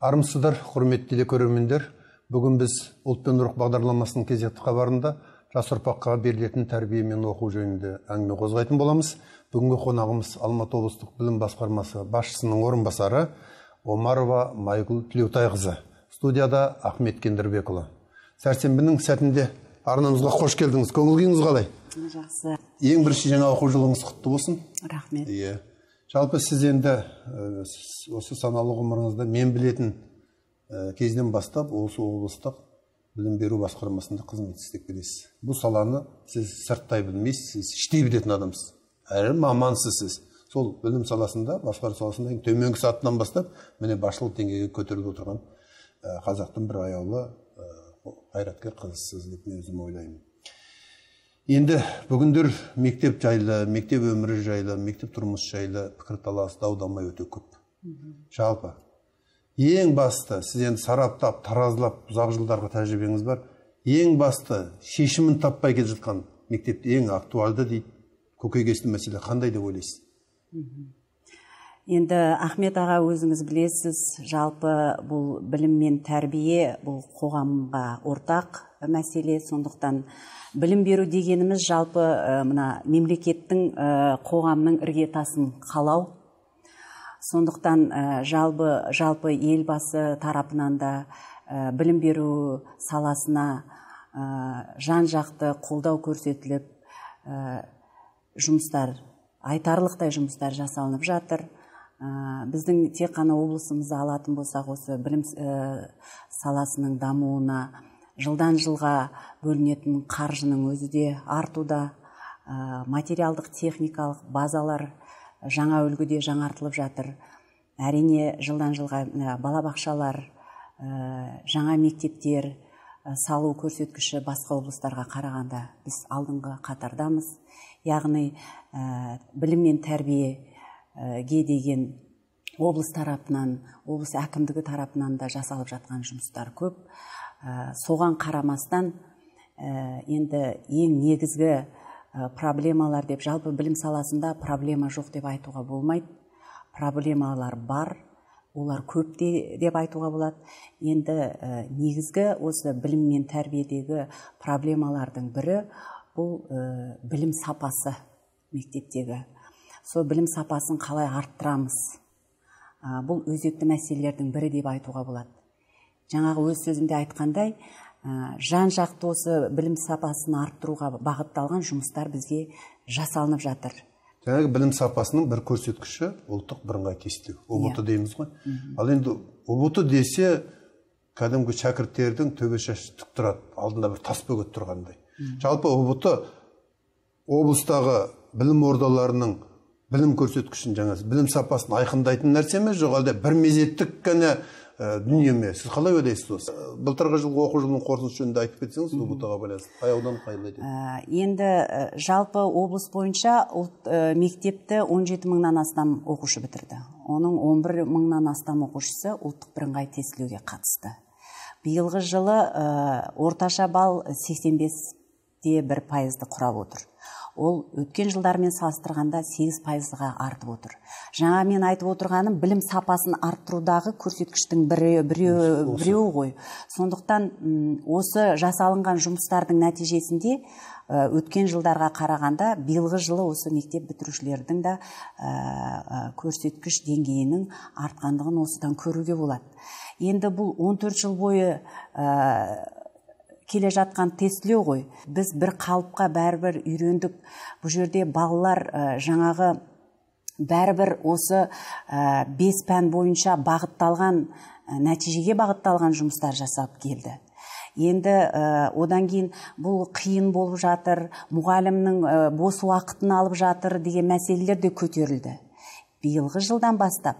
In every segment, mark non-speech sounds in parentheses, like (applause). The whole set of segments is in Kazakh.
армысыздар құрметті көрермендер бүгін біз ұлт пен рух бағдарламасының кезекті хабарында жас ұрпаққа берілетін тәрбие мен оқу жөнінде әңгіме қозғайтын боламыз бүгінгі қонағымыз алматы облыстық білім басқармасы басшысының орынбасары омарова майгүл тілеутайқызы студияда ахмет кендірбекұлы сәрсенбінің сәтінде арнамызға қош келдіңіз көңіл күйіңіз қалай жақсы ең бірінші жаңа оқу жылыңыз құтты болсын рахмет иә жалпы сіз енді э, осы саналы ғұмырыңызда мен білетін э, кезден бастап осы облыстық білім беру басқармасында қызмет істеп келесіз бұл саланы сіз сырттай білмейсіз сіз іштей білетін адамсыз әрі мамансыз сіз сол білім саласында басқару саласында төменгі сатыдан бастап міне басшылық деңгейге көтеріліп отырған э, қазақтың бір аяулы қайраткер қызысыз деп өзім ойлаймын енді бүгіндер мектеп жайлы мектеп өмірі жайлы мектеп тұрмысы жайлы пікірталас дау дамай өте көп жалпы ең басты сіз енді сараптап таразылап ұзақ жылдарғы тәжірибеңіз бар ең басты шешімін таппай келе жатқан мектепте ең актуальды дейді көкейкесті мәселе қандай деп ойлайсыз енді ахмет аға өзіңіз білесіз жалпы бұл білім мен тәрбие бұл қоғамға ортақ мәселе сондықтан білім беру дегеніміз жалпы мына мемлекеттің ә, қоғамның іргетасын қалау сондықтан жалпы жалпы елбасы тарапынан да ә, білім беру саласына жан жақты қолдау көрсетіліп жұмыстар айтарлықтай жұмыстар жасалынып жатыр ә, біздің тек қана облысымызды алатын болсақ осы білім э, саласының дамуына жылдан жылға бөлінетін қаржының өзі де артуда материалдық техникалық базалар жаңа үлгіде жаңартылып жатыр әрине жылдан жылға ә, балабақшалар э, жаңа мектептер э, салу көрсеткіші басқа облыстарға қарағанда біз алдыңғы қатардамыз яғни ә, білім мен тәрбие Э, ге деген облыс тарапынан облыс әкімдігі тарапынан да жасалып жатқан жұмыстар көп э, соған қарамастан э, енді ең негізгі проблемалар деп жалпы білім саласында проблема жоқ деп айтуға болмайды проблемалар бар олар көп де, деп айтуға болады енді негізгі осы білім мен тәрбиедегі проблемалардың бірі бұл білім сапасы мектептегі сол білім сапасын қалай арттырамыз ә, бұл өзекті мәселелердің бірі деп айтуға болады жаңағы өз сөзімде айтқандай ә, жан жақты осы білім сапасын арттыруға бағытталған жұмыстар бізге жасалынып жатыр жаңағы білім сапасының бір көрсеткіші ұлттық бірыңғай тестілеу ұбт иә. дейміз ғой ал енді ұбт десе кәдімгі шәкірттердің төбе шашы тік тұрады алдында бір тас бөгет тұрғандай жалпы ұбт облыстағы білім ордаларының білім көрсеткішін жаңа білім сапасын айқындайтын нәрсе ме жоқ әлде бір мезеттік қана дүние ме сіз қалай ойлайсыз осы былтырғы жылғы оқу жылының қорытындысы жөнінде айтып кетсеңіз ұбт ға байланысты қай аудан қай енді жалпы облыс бойынша ұлт e, мектепті он жеті мыңнан астам оқушы бітірді оның он бір мыңнан астам оқушысы ұлттық бірыңғай тестілеуге қатысты биылғы жылы e, орташа балл бес де бір пайызды құрап отыр ол өткен жылдармен салыстырғанда 8 пайызға артып отыр жаңа мен айтып отырғаным білім сапасын арттырудағы көрсеткіштің біреуі біреу, ғой сондықтан осы жасалынған жұмыстардың нәтижесінде өткен жылдарға қарағанда биылғы жылы осы мектеп бітірушілердің да ә, көрсеткіш деңгейінің артқандығын осыдан көруге болады енді бұл 14 жыл бойы келе жатқан тестілеу ғой біз бір қалыпқа бәрібір үйрендік бұл жерде балалар ә, жаңағы бәрібір осы ә, бес пән бойынша бағытталған нәтижеге бағытталған жұмыстар жасап келді енді ә, одан кейін бұл қиын болып жатыр мұғалімнің бос уақытын алып жатыр деген мәселелер де көтерілді биылғы жылдан бастап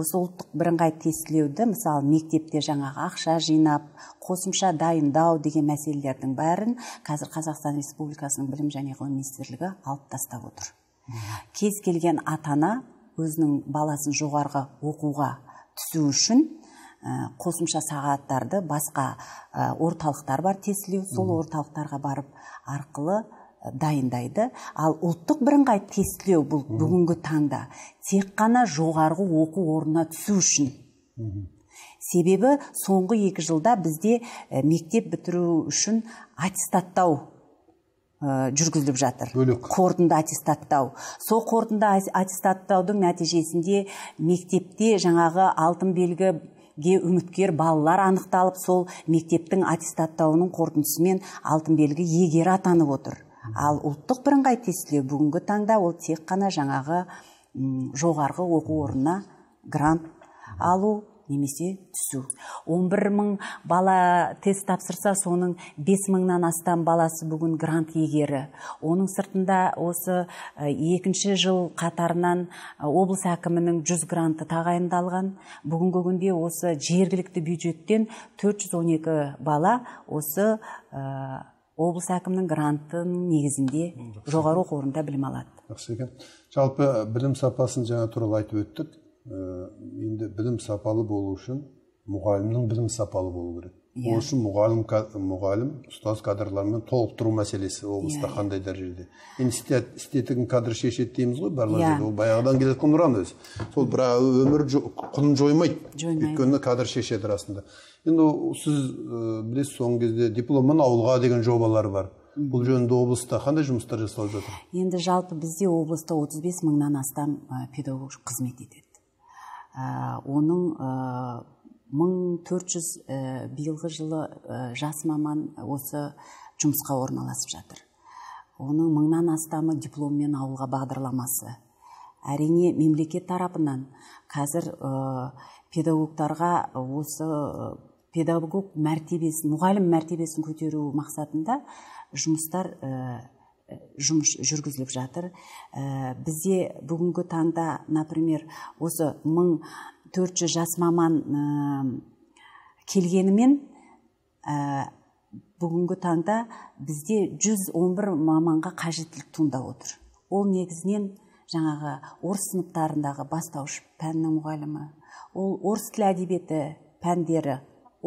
осы ұлттық бірыңғай тестілеуді мысалы мектепте жаңағы ақша жинап қосымша дайындау деген мәселелердің бәрін қазір қазақстан республикасының білім және ғылым министрлігі алып тастап отыр кез келген ата ана өзінің баласын жоғарғы оқуға түсу үшін э, қосымша сағаттарды басқа э, орталықтар бар тестілеу сол орталықтарға барып арқылы дайындайды ал ұлттық бірыңғай тестілеу бұл бүгінгі таңда тек қана жоғарғы оқу орнына түсу үшін себебі соңғы екі жылда бізде мектеп бітіру үшін аттестаттау жүргізіліп жатыр бөлек қорытынды аттестаттау сол қорытынды аттестаттаудың нәтижесінде мектепте жаңағы алтын белгі ге үміткер балалар анықталып сол мектептің аттестаттауының қорытындысымен алтын белгі иегері атанып отыр ал ұлттық бірыңғай тестілеу бүгінгі таңда ол тек қана жаңағы жоғарғы оқу орнына грант алу немесе түсу 11 мың бала тест тапсырса соның 5 мыңнан астам баласы бүгін грант иегері оның сыртында осы екінші жыл қатарынан облыс әкімінің 100 гранты тағайындалған бүгінгі күнде осы жергілікті бюджеттен 412 бала осы облыс әкімінің грантының негізінде жоғары оқу орнында білім алады жақсы екен жалпы э, білім сапасын жаңа туралы айтып өттік э, енді білім сапалы болу үшін мұғалімнің білім сапалы болу керек yeah. Иә. ол үшін мұғалім мұғалім ұстаз кадрлармен толықтыру мәселесі облыста иә, иә. қандай дәрежеде енді істетігін кадр шешеді дейміз ғой барлық жерде ол баяғыдан келе жатқан ұран өзі сол бірақ өмір құнын жоймайды өйткені кадр шешеді расында енді сіз ә, білесіз соңғы кезде дипломмен ауылға деген жобалар бар бұл жөнінде облыста қандай жұмыстар жасалып жатыр енді жалпы бізде облыста 35 бес мыңнан астам педагог қызмет етеді ә, оның 1400 э, биылғы жылы э, жас маман осы жұмысқа орналасып жатыр оның мыңнан астамы дипломмен ауылға бағдарламасы әрине мемлекет тарапынан қазір ә, педагогтарға осы педагог мәртебесін мұғалім мәртебесін көтеру мақсатында жұмыстар жұмыс жүргізіліп жатыр ә, бізде бүгінгі таңда например осы мың төрт жүз жас маман э, келгенімен э, бүгінгі таңда бізде 111 маманға қажеттілік туындап отыр ол негізінен жаңағы орыс сыныптарындағы бастауыш пәннің мұғалімі ол орыс тілі әдебиеті пәндері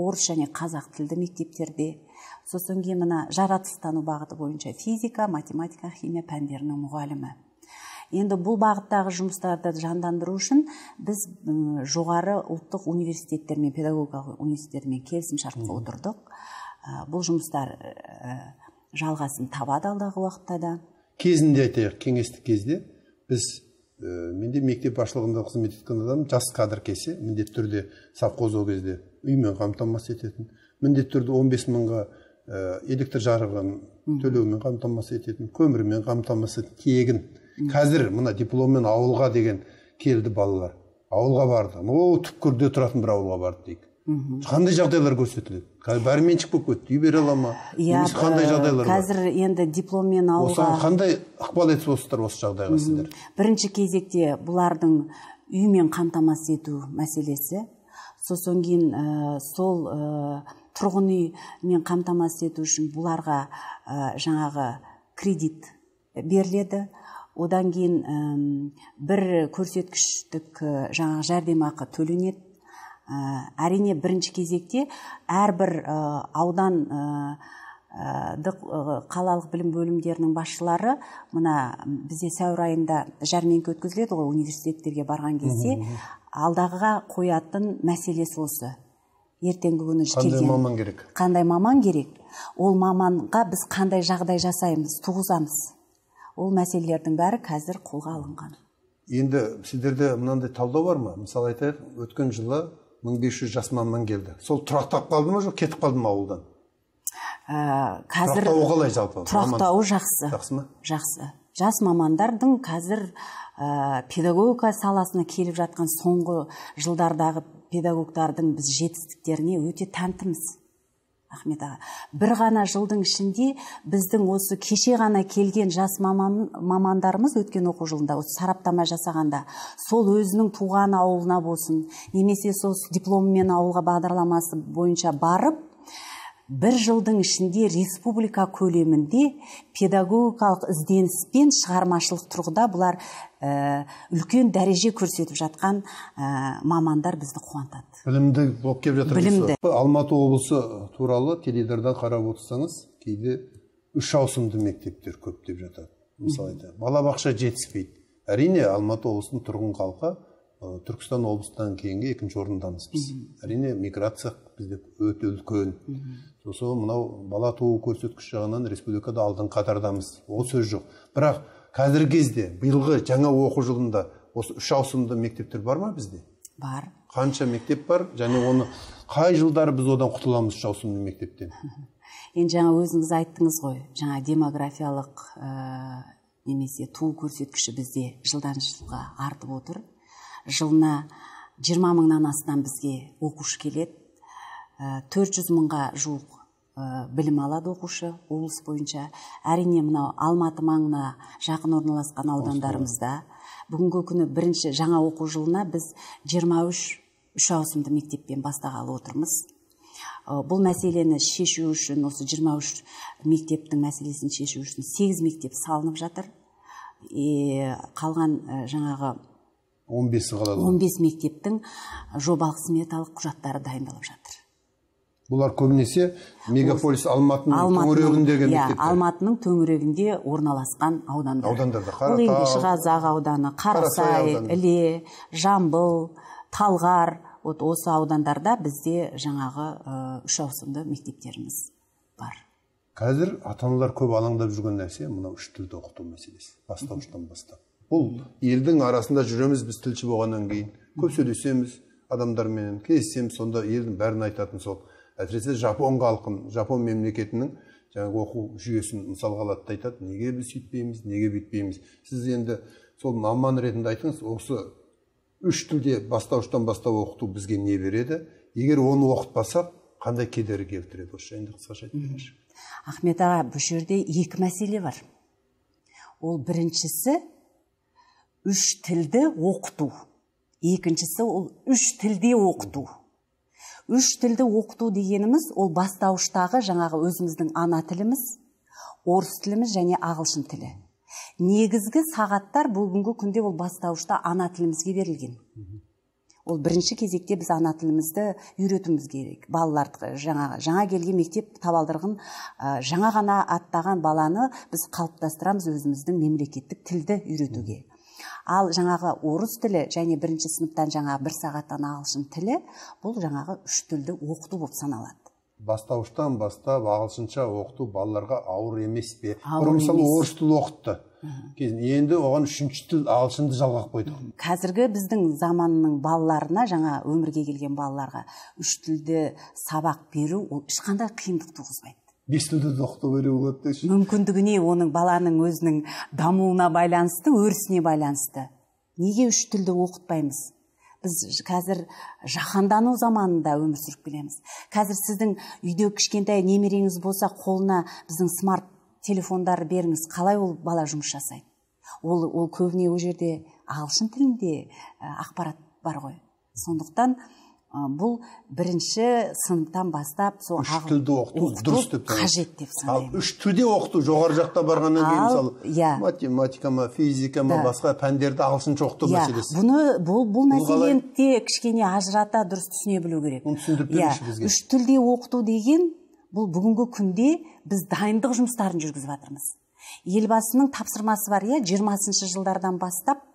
орыс және қазақ тілді мектептерде сосын кейін мына жаратылыстану бағыты бойынша физика математика химия пәндерінің мұғалімі енді бұл бағыттағы жұмыстарды жандандыру үшін біз жоғары ұлттық университеттермен педагогикалық университеттермен келісімшартқа отырдық ә, бұл жұмыстар ә, жалғасын табады алдағы уақытта да кезінде айтайық кеңестік кезде біз ә, менде мектеп басшылығында қызмет еткен адам жас кадр келсе міндетті түрде совхоз ол кезде үймен қамтамасыз ететін міндетті түрде 15 бес мыңға ә, электр жарығын төлеумен қамтамасыз ететін көмірмен қамтамасыз тегін қазір мына дипломмен ауылға деген келді балалар ауылға барды о түпкірде тұратын бір ауылға барды дейік қандай жағдайлар көрсетіледі қазір бәрі меншік болып кетті үй бере ала ма иә қандай жағдайлар қазір енді дипломмен ауылға осыған қандай ықпал етіп отырсыздар осы жағдайға сіздер бірінші кезекте бұлардың үймен қамтамасыз ету мәселесі сосын кейін ә, сол ә, тұрғын үймен қамтамасыз ету үшін бұларға ә, жаңағы кредит беріледі одан кейін бір көрсеткіштік жаңағы жәрдемақы төленеді ә, әрине бірінші кезекте әрбір ә, аудан қалалық білім бөлімдерінің басшылары мына бізде сәуір айында жәрмеңке өткізіледі ғой университеттерге барған кезде алдағыға қоятын мәселесі осы ертеңгі күні қандай маман керек қандай маман керек ол маманға біз қандай жағдай жасаймыз туғызамыз ол мәселелердің бәрі қазір қолға алынған енді сіздерде мынандай талдау бар ма мысалы айтайық өткен жылы 1500 жас маман келді сол тұрақтап қалды ма жоқ кетіп қалды ма ауылдан ә, қазір тұрақтауы қалай жалпы тұрақтауы жақсы жақсы ма жақсы жас мамандардың қазір ә, педагогика саласына келіп жатқан соңғы жылдардағы педагогтардың біз жетістіктеріне өте тәнтіміз рахмет аға бір ғана жылдың ішінде біздің осы кеше ғана келген жас маман, мамандарымыз өткен оқу жылында осы сараптама жасағанда сол өзінің туған ауылына болсын немесе сол дипломмен ауылға бағдарламасы бойынша барып бір жылдың ішінде республика көлемінде педагогикалық ізденіс пен шығармашылық тұрғыда бұлар ә, үлкен дәреже көрсетіп жатқан э, мамандар бізді қуантады білімді болып келіп жатыр білімді алматы облысы э, туралы теледидардан қарап отырсаңыз кейде үш ауысымды мектептер көп деп жатады мысалы айтайық балабақша жетіспейді әрине алматы облысының тұрғын халқы түркістан облысынан кейінгі екінші орындамыз біз әрине миграция бізде өте үлкен сосын мынау бала туу көрсеткіші жағынан республикада алдыңғы қатардамыз ол сөз жоқ бірақ қазіргі кезде биылғы жаңа оқу жылында осы үш ауысымды мектептер бар ма бізде бар қанша мектеп бар және оны қай жылдары біз одан құтыламыз үш ауысымды мектептен (laughs) енді жаңа өзіңіз айттыңыз ғой жаңа демографиялық ә, немесе туу көрсеткіші бізде жылдан жылға артып отыр жылына жиырма мыңнан астам бізге оқушы келеді Э, төрт жүз мыңға жуық э, білім алады оқушы облыс бойынша әрине мынау алматы маңына жақын орналасқан аудандарымызда бүгінгі күні бірінші жаңа оқу жылына біз 23 үш үш ауысымды мектеппен бастағалы отырмыз э, бұл мәселені шешу үшін осы 23 мектептің мәселесін шешу үшін 8 мектеп салынып жатыр и қалған жаңағы 15 бесі қалады 15 мектептің жобалық сметалық құжаттары дайындалып жатыр бұлар көбінесе мегаполис алматының төңірегіндегі иә алматының төңірегінде орналасқан аудандар аудандарда бұл енді ауданы қарасай іле жамбыл талғар вот осы аудандарда бізде жаңағы үш ауысымды мектептеріміз бар қазір ата аналар көп алаңдап жүрген нәрсе мынау үш тілді оқыту мәселесі бастауыштан бастап бұл елдің арасында жүреміз біз тілші болғаннан кейін көп сөйлесеміз адамдармен кездесеміз сонда елдің бәрін айтатын сол әсіресе жапон халқын жапон мемлекетінің жаңағы оқу жүйесін мысалға алады да айтады неге біз сөйтпейміз неге бүйтпейміз сіз енді сол маман ретінде айтыңыз осы үш тілде бастауыштан бастап оқыту бізге не береді егер оны оқытпасақ қандай кедергі келтіреді осы жайында қысқаша айтып ахмет аға бұл жерде екі мәселе бар ол біріншісі үш тілді оқыту екіншісі ол үш тілде оқыту үш тілді оқыту дегеніміз ол бастауыштағы жаңағы өзіміздің ана тіліміз орыс тіліміз және ағылшын тілі негізгі сағаттар бүгінгі күнде ол бастауышта ана тілімізге берілген ол бірінші кезекте біз ана тілімізді үйретуіміз керек балаларды жаңа жаңа келген мектеп табалдырығын жаңа ғана аттаған баланы біз қалыптастырамыз өзіміздің мемлекеттік тілді үйретуге ал жаңағы орыс тілі және бірінші сыныптан жаңағы бір сағаттан ағылшын тілі бұл жаңағы үш тілді оқыту болып саналады бастауыштан бастап ағылшынша оқыту балаларға ауыр емес пе бұрын мысалы орыс тілін оқытты енді оған үшінші тіл ағылшынды жалғап қойдық қазіргі біздің заманның балаларына жаңа өмірге келген балаларға үш тілді сабақ беру ол ешқандай қиындық туғызбайды бес де болады мүмкіндігіне оның баланың өзінің дамуына байланысты өрісіне байланысты неге үш тілді оқытпаймыз біз қазір жаһандану заманында өмір сүріп келеміз қазір сіздің үйде кішкентай немереңіз болса қолына біздің смарт телефондар беріңіз қалай ол бала жұмыс жасайды ол ол көбіне ол жерде ағылшын тілінде ақпарат бар ғой сондықтан бұл бірінші сыныптан бастап сол үш тілді оқыту дұрыс деп қажет деп санаймын үш тілде оқыту жоғары жақта барғаннан кейін мысалы иә математика ма физика ма басқа пәндерді ағылшынша оқыту иә, мәселесі бұны бұл бұл мәселені де кішкене ажырата дұрыс түсіне білу керек оны түсіндіріп беріңізші иә, бізге үш тілде оқыту деген бұл бүгінгі күнде біз дайындық жұмыстарын жүргізіп жатырмыз елбасының тапсырмасы бар иә жиырмасыншы жылдардан бастап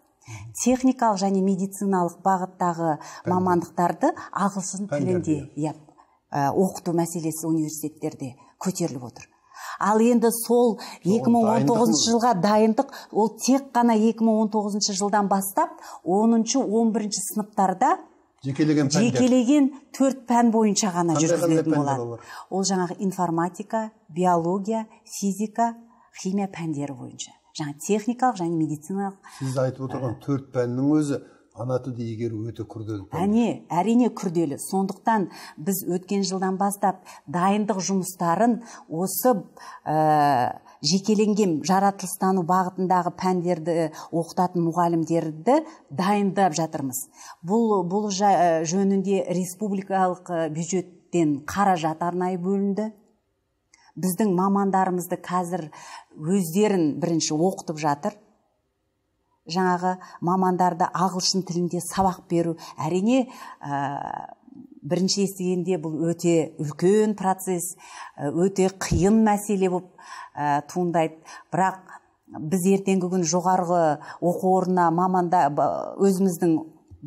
техникалық және медициналық бағыттағы мамандықтарды ағылшын тілінде иә э, оқыту мәселесі университеттерде көтеріліп отыр ал енді сол 2019 жылға дайындық ол тек қана 2019 жылдан бастап 10-11 сыныптарда жекелеген пәндер жекелеген төрт пән бойынша ғана жүргізілетін болады ол жаңағы информатика биология физика химия пәндері бойынша жаңа техникалық және медициналық сіз айтып отырған ә. төрт пәннің өзі ана тілді игеру өте күрделі әне әрине күрделі сондықтан біз өткен жылдан бастап дайындық жұмыстарын осы ә, жекеленген жаратылыстану бағытындағы пәндерді оқытатын мұғалімдерді дайындап жатырмыз бұл бұл жөнінде республикалық ә, бюджеттен қаражат арнайы бөлінді біздің мамандарымызды қазір өздерін бірінші оқытып жатыр жаңағы мамандарды ағылшын тілінде сабақ беру әрине ә, бірінші естігенде бұл өте үлкен процесс өте қиын мәселе болып ә, туындайды бірақ біз ертеңгі күн жоғарғы оқу орнына маманда өзіміздің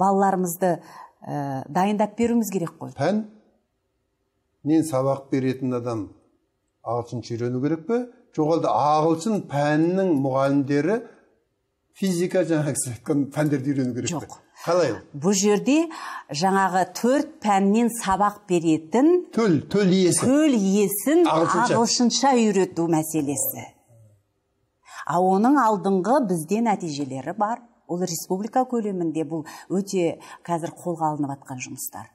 балаларымызды дайындап беруіміз керек қой пән мен сабақ беретін адам ағылшынша үйрену керек пе жоқ әлде ағылшын пәнінің мұғалімдері физика жаңағы сіз айтқан пәндерді үйрену керек жоқ қалай бұл жерде жаңағы төрт пәннен сабақ беретін төл төл иесі төл иесін ағылшынша, үйрету мәселесі ал оның алдыңғы бізде нәтижелері бар ол республика көлемінде бұл өте қазір қолға алынып жатқан жұмыстар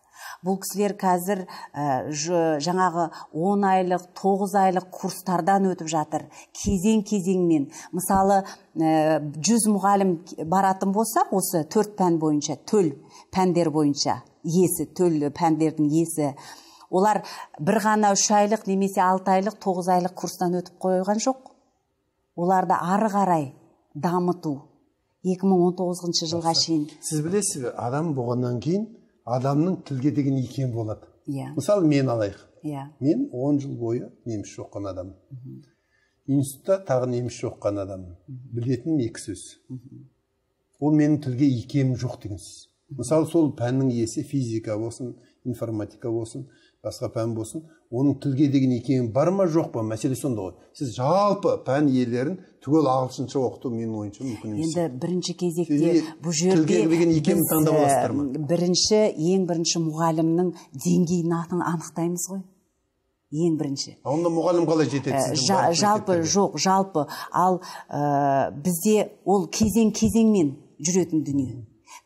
бұл кісілер қазір жаңағы 10 айлық 9 айлық курстардан өтіп жатыр кезең кезеңмен мысалы жүз ә, мұғалім баратын болса осы төрт пән бойынша төл пәндер бойынша Есі, төл пәндердің есі. олар бір ғана үш айлық немесе алты айлық тоғыз айлық курстан өтіп қойған жоқ оларды ары қарай дамыту 2019 жылға шейін сіз білесіз бе адам болғаннан кейін адамның тілге деген икемі болады иә мысалы мен алайық иә мен он жыл бойы немісше оқыған адаммын mm институтта тағы немісше оқыған адаммын mm білетінім екі сөз mm ол менің тілге икемім жоқ деген сөз мысалы сол пәннің иесі физика болсын информатика болсын басқа пән болсын оның тілге деген икемі бар ма жоқ па мәселе сонда ғой сіз жалпы пән иелерін түгел ағылшынша оқыту менің ойымша мүмкін емес енді бірінші кезекте бұл жерде деген икемін таңдап аласыздар ма бірінші ең бірінші мұғалімнің деңгейін анықтаймыз ғой ең бірінші онда мұғалім қалай жетеді э, Жа, жалпы жоқ жалпы ал ә, бізде ол кезең кезеңмен жүретін дүние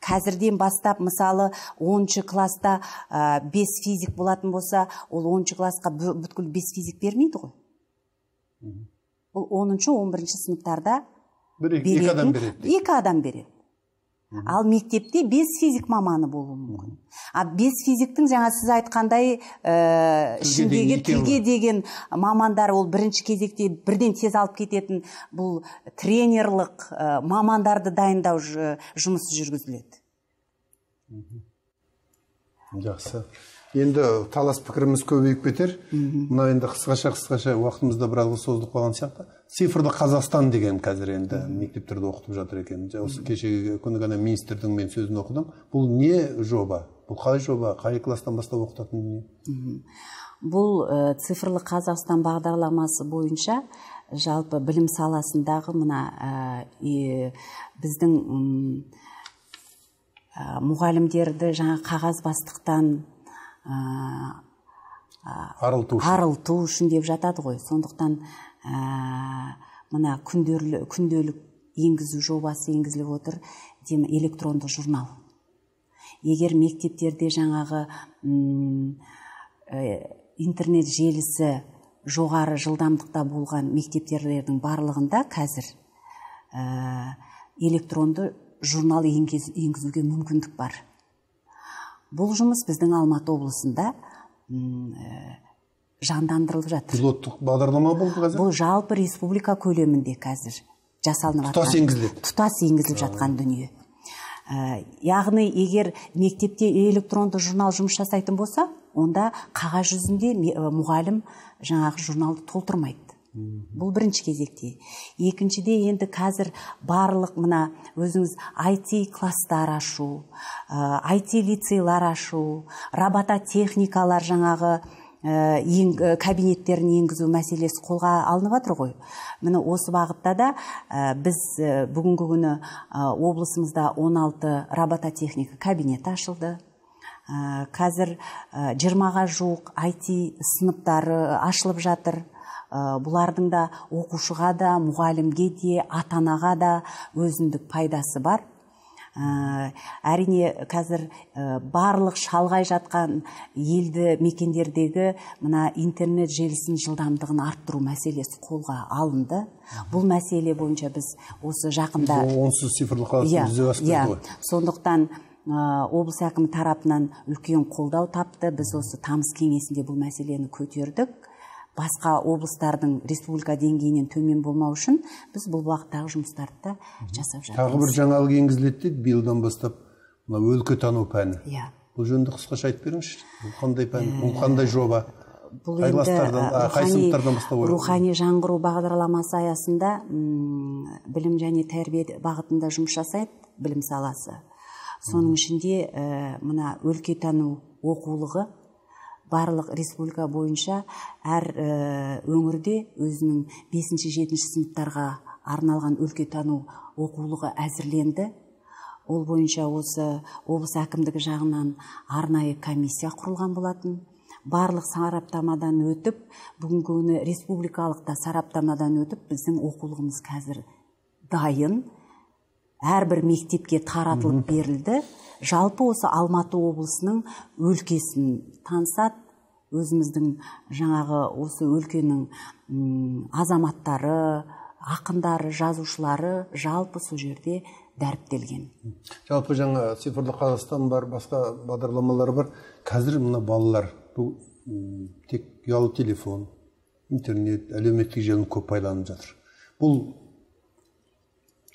қазірден бастап мысалы 10 класста ә, 5 физик болатын болса ол 10 классқа бүткіл 5 физик бермейді ғой ол 10-11 сыныптарда 2 адам береді екі адам береді ал мектепте бес физик маманы болуы мүмкін ал бес физиктің жаңа сіз айтқандай ә, ішіндегі тілге деген мамандар ол бірінші кезекте бірден тез алып кететін бұл тренерлық э, мамандарды дайындау жұмысы жүргізіледі жақсы енді талас пікіріміз көбейіп кетер мына енді қысқаша қысқаша уақытымыз да біраз созылып қалған сияқты цифрлы қазақстан деген қазір енді мектептерде оқытып жатыр екен осы кешегі күні ғана министрдің мен сөзін оқыдым бұл не жоба бұл қай жоба қай класстан бастап оқытатын бұл э, цифрлы қазақстан бағдарламасы бойынша жалпы білім саласындағы мына э, біздің ә, мұғалімдерді жаңа қағаз ә, ә, арылту үшін. арылту үшін деп жатады ғой сондықтан ә, мына күндерлі, күнделік енгізу жобасы енгізіліп отыр дем электронды журнал егер мектептерде жаңағы ә, интернет желісі жоғары жылдамдықта болған мектептердің барлығында қазір ә, электронды журнал енгізуге мүмкіндік бар бұл жұмыс біздің алматы облысында э, жандандырылып жатыр пилоттық бағдарлама бұл қазір бұл жалпы республика көлемінде қазір жасалынып тұтас енгізіледі тұтас енгізіліп жатқан дүние э, яғни егер мектепте электронды журнал жұмыс жасайтын болса онда қағаз жүзінде э, мұғалім жаңағы журналды толтырмайды бұл бірінші кезекте екіншіде енді қазір барлық мына өзіңіз IT класстар ашу ә, IT лицейлар ашу робототехникалар жаңағы ә, кабинеттерін енгізу мәселесі қолға алынып жатыр ғой міне осы бағытта да біз э, бүгінгі күні облысымызда 16 робототехника кабинеті ашылды ә, қазір жиырмаға жуық IT сыныптары э, ашылып жатыр ә, бұлардың да оқушыға да мұғалімге де ата анаға да өзіндік пайдасы бар ә, әрине қазір ә, барлық шалғай жатқан елді мекендердегі мына интернет желісін жылдамдығын арттыру мәселесі қолға алынды бұл мәселе бойынша біз осы жақында онсыз цифрлық иә, иә. сондықтан ә, облыс әкімі тарапынан үлкен қолдау тапты біз осы тамыз кеңесінде бұл мәселені көтердік басқа облыстардың республика деңгейінен төмен болмау үшін біз бұл бағыттағы жұмыстарды да жасап жатырмыз тағы бір жаңалық енгізіледі дейді биылдан бастап мына өлкетану пәні иә бұл жөнінде қысқаша айтып беріңізші бұл қандай пән ә, бұл қандай жоба бұл енді рухани, жаңғыру бағдарламасы аясында білім және тәрбие бағытында жұмыс жасайды білім саласы соның ішінде ә, мына өлкетану оқулығы барлық республика бойынша әр э, өңірде өзінің бесінші жетінші сыныптарға арналған өлкетану оқулығы әзірленді ол бойынша осы облыс әкімдігі жағынан арнайы комиссия құрылған болатын барлық сараптамадан өтіп бүгінгі күні республикалық та сараптамадан өтіп біздің оқулығымыз қазір дайын әрбір мектепке таратылып берілді жалпы осы алматы облысының өлкесін танысады өзіміздің жаңағы осы өлкенің азаматтары ақындары жазушылары жалпы сол жерде дәріптелген жалпы жаңа цифрлық қазақстан бар басқа бағдарламалар бар қазір мына балалар бұл тек ұялы телефон интернет әлеуметтік желіні көп пайдаланып жатыр бұл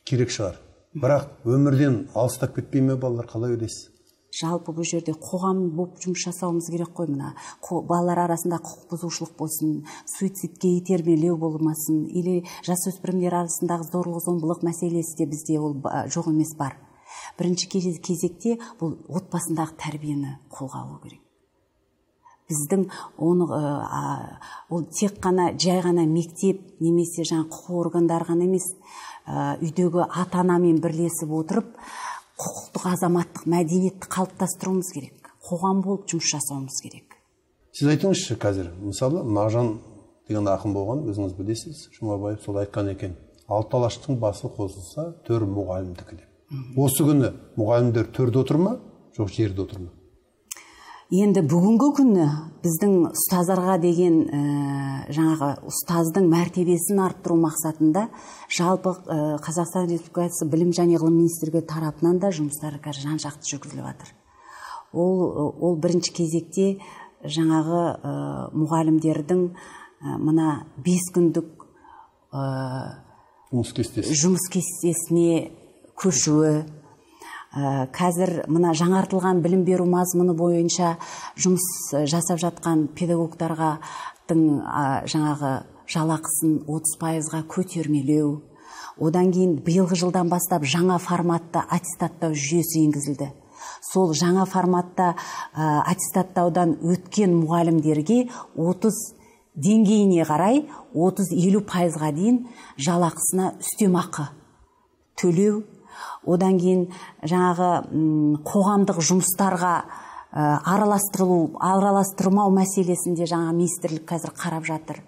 керек шығар бірақ өмірден алыстап кетпей ме балалар қалай ойлайсыз жалпы бұл жерде қоғам болып жұмыс жасауымыз керек қой мына балалар арасында құқық бұзушылық болсын суицидке итермелеу болмасын или жасөспірімдер арасындағы зорлық зомбылық мәселесі де бізде ол жоқ емес бар бірінші кезекте бұл отбасындағы тәрбиені қолға алу керек біздің оны ол тек қана жай ғана мектеп немесе жаң құқық органдары ғана емес үйдегі ата анамен бірлесіп отырып құқықтық азаматтық мәдениетті қалыптастыруымыз керек қоғам болып жұмыс жасауымыз керек сіз айтыңызшы қазір мысалы мағжан деген ақын болған өзіңіз білесіз жұмабаев сол айтқан екен алты алаштың басы қосылса төр мұғалімдікі деп осы күні мұғалімдер төрде отыр ма жоқ жерде отыр ма енді бүгінгі күні біздің ұстаздарға деген ә, жаңағы ұстаздың мәртебесін арттыру мақсатында жалпы э, қазақстан республикасы білім және ғылым министрлігі тарапынан да жұмыстар қазір жан жақты жүргізіліп жатыр ол э, ол бірінші кезекте жаңағы ә, мұғалімдердің ә, мына бес күндік ә, жұмыс кестесіне көшуі ә, қазір мына жаңартылған білім беру мазмұны бойынша жұмыс э, жасап жатқан педагогтарға жаңағы жалақысын 30 пайызға көтермелеу одан кейін биылғы жылдан бастап жаңа форматта аттестаттау жүйесі енгізілді сол жаңа форматта э, аттестаттаудан өткен мұғалімдерге 30 деңгейіне қарай 30-50 пайызға дейін жалақысына үстемақы төлеу одан кейін жаңағы қоғамдық жұмыстарға араластырылу араластырмау мәселесінде жаңа министрлік қазір қарап жатыр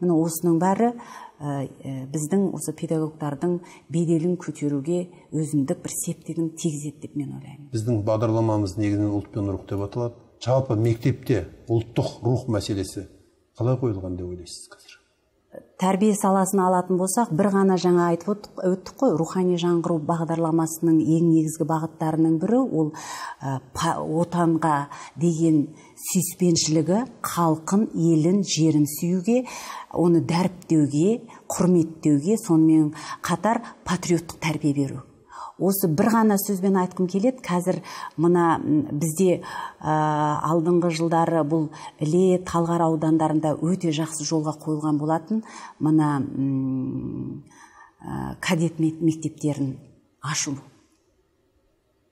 міне осының бәрі біздің осы педагогтардың беделін көтеруге өзіндік бір септігін тигізеді деп мен ойлаймын біздің бағдарламамыз негізінен ұлтпен пен рух деп аталады жалпы мектепте ұлттық рух мәселесі қалай қойылған деп ойлайсыз қазір тәрбие саласын алатын болсақ бір ғана жаңа айтып өттік қой рухани жаңғыру бағдарламасының ең негізгі бағыттарының бірі ол ә, отанға деген сүйіспеншілігі халқын елін жерін сүюге оны дәріптеуге құрметтеуге сонымен қатар патриоттық тәрбие беру осы бір ғана сөзбен айтқым келеді қазір мына бізде алдыңғы жылдары бұл іле талғар аудандарында өте жақсы жолға қойылған болатын мына ә, кадет мектептерін ашу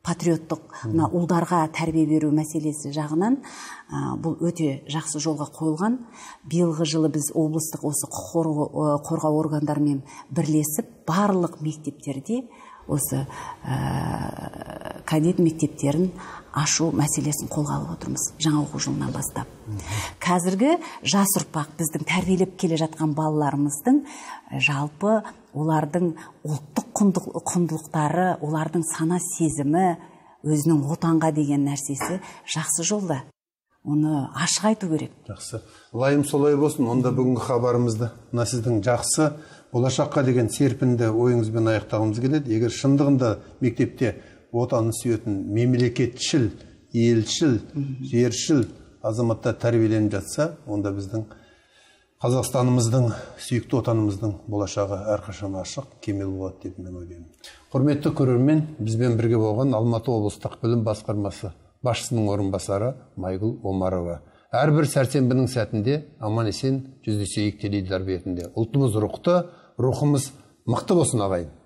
патриоттық мына ұлдарға тәрбие беру мәселесі жағынан бұл өте жақсы жолға қойылған биылғы жылы біз облыстық осы құқық қорғау органдарымен бірлесіп барлық мектептерде осы ә, э, кадет мектептерін ашу мәселесін қолға алып отырмыз жаңа оқу жылынан бастап қазіргі жас ұрпақ біздің тәрбиелеп келе жатқан балаларымыздың э, жалпы олардың ұлттық құндылықтары олардың сана сезімі өзінің отанға деген нәрсесі жақсы жолда оны ашық айту керек жақсы лайым солай болсын онда бүгінгі хабарымызды мына сіздің жақсы болашаққа деген серпінді ойыңызбен аяқтағымыз келеді егер шындығында мектепте отанын сүйетін мемлекетшіл елшіл жершіл азаматтар тәрбиеленіп жатса онда біздің қазақстанымыздың сүйікті отанымыздың болашағы әрқашан ашық кемел болады деп мен ойлаймын құрметті көрермен бізбен бірге болған алматы облыстық білім басқармасы басшысының орынбасары майгүл омарова әрбір сәрсенбінің сәтінде аман есен жүздесейік теледидар бетінде ұлтымыз рухты рухымыз мықты болсын ағайын